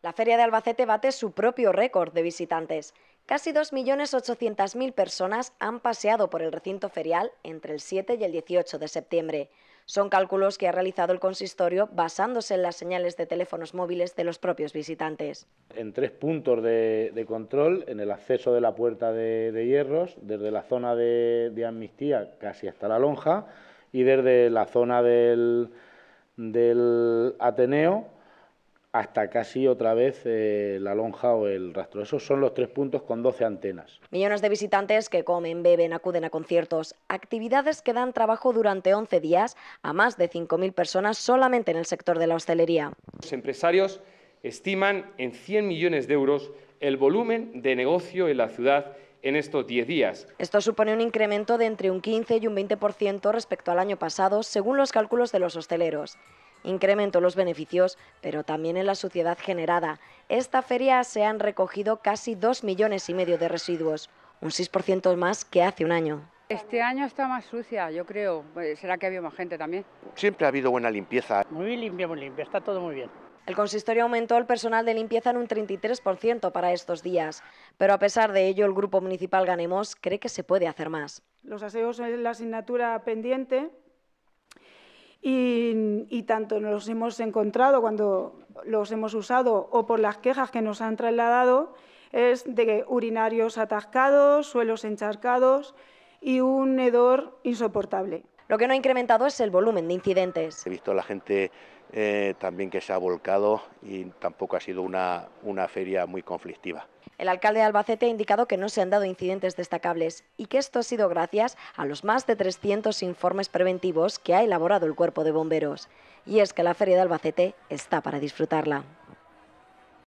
La Feria de Albacete bate su propio récord de visitantes. Casi 2.800.000 personas han paseado por el recinto ferial entre el 7 y el 18 de septiembre. Son cálculos que ha realizado el consistorio basándose en las señales de teléfonos móviles de los propios visitantes. En tres puntos de, control, en el acceso de la puerta de, hierros, desde la zona de, amnistía casi hasta la lonja y desde la zona del Ateneo hasta casi otra vez eh, la lonja o el rastro. Esos son los tres puntos con 12 antenas. Millones de visitantes que comen, beben, acuden a conciertos, actividades que dan trabajo durante 11 días a más de 5.000 personas solamente en el sector de la hostelería. Los empresarios estiman en 100 millones de euros el volumen de negocio en la ciudad en estos 10 días. Esto supone un incremento de entre un 15 y un 20% respecto al año pasado, según los cálculos de los hosteleros incremento los beneficios, pero también en la suciedad generada. Esta feria se han recogido casi dos millones y medio de residuos, un 6% más que hace un año. Este año está más sucia, yo creo. Eh, ¿Será que ha habido más gente también? Siempre ha habido buena limpieza. Muy limpia, muy limpia, está todo muy bien. El consistorio aumentó el personal de limpieza en un 33% para estos días, pero a pesar de ello el Grupo Municipal Ganemos cree que se puede hacer más. Los aseos es la asignatura pendiente y, tanto nos hemos encontrado cuando los hemos usado o por las quejas que nos han trasladado es de urinarios atascados, suelos encharcados y un hedor insoportable. Lo que no ha incrementado es el volumen de incidentes. He visto a la gente eh, también que se ha volcado y tampoco ha sido una, una feria muy conflictiva. El alcalde de Albacete ha indicado que no se han dado incidentes destacables y que esto ha sido gracias a los más de 300 informes preventivos que ha elaborado el cuerpo de bomberos. Y es que la feria de Albacete está para disfrutarla.